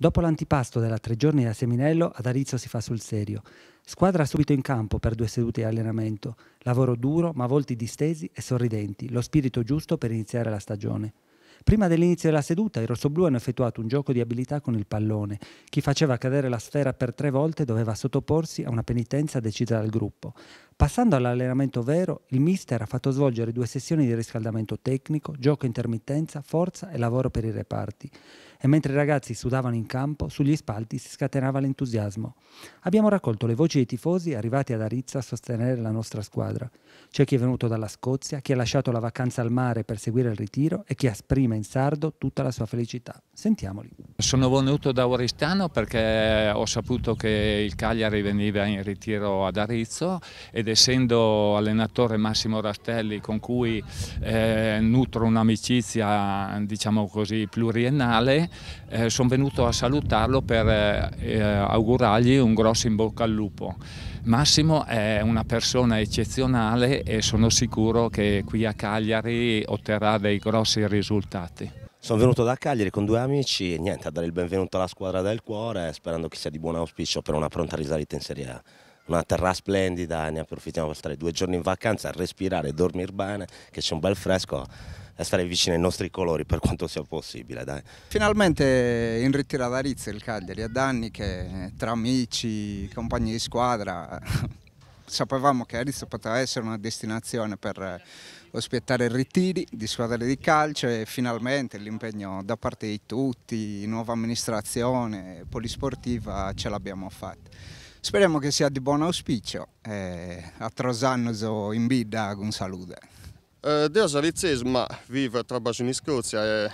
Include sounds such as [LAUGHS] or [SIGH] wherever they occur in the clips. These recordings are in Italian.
Dopo l'antipasto della tre giorni da Seminello, ad Arizzo si fa sul serio. Squadra subito in campo per due sedute di allenamento. Lavoro duro, ma volti distesi e sorridenti, lo spirito giusto per iniziare la stagione. Prima dell'inizio della seduta i rossoblù hanno effettuato un gioco di abilità con il pallone. Chi faceva cadere la sfera per tre volte doveva sottoporsi a una penitenza decisa dal gruppo. Passando all'allenamento vero, il mister ha fatto svolgere due sessioni di riscaldamento tecnico, gioco intermittenza, forza e lavoro per i reparti. E mentre i ragazzi sudavano in campo, sugli spalti si scatenava l'entusiasmo. Abbiamo raccolto le voci dei tifosi arrivati ad Arizza a sostenere la nostra squadra. C'è chi è venuto dalla Scozia, chi ha lasciato la vacanza al mare per seguire il ritiro e chi esprime in sardo tutta la sua felicità. Sentiamoli. Sono venuto da Oristano perché ho saputo che il Cagliari veniva in ritiro ad Arizzo ed essendo allenatore Massimo Rastelli con cui eh, nutro un'amicizia diciamo così pluriennale, eh, sono venuto a salutarlo per eh, eh, augurargli un grosso in bocca al lupo. Massimo è una persona eccezionale e sono sicuro che qui a Cagliari otterrà dei grossi risultati. Sono venuto da Cagliari con due amici e niente, a dare il benvenuto alla squadra del cuore sperando che sia di buon auspicio per una pronta risalita in Serie A una terra splendida, ne approfittiamo per stare due giorni in vacanza, respirare, dormire bene, che c'è un bel fresco e stare vicino ai nostri colori per quanto sia possibile. Dai. Finalmente in ritiro ad Rizzo il Cagliari, è da anni che tra amici, compagni di squadra, [LAUGHS] sapevamo che Arezzo poteva essere una destinazione per ospitare ritiri di squadre di calcio e finalmente l'impegno da parte di tutti, nuova amministrazione, polisportiva, ce l'abbiamo fatta. Speriamo che sia di buon auspicio. Eh, a Trosannoso in Bida, un saluto. Eh, Dio salizisma vive tra in Scozia e eh,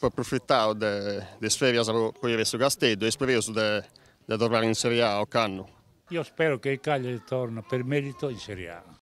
approfittare delle de sferie per il suo castello e speriamo di tornare in Serie A o Canno. Io spero che il Cagliari torni per merito in Serie A.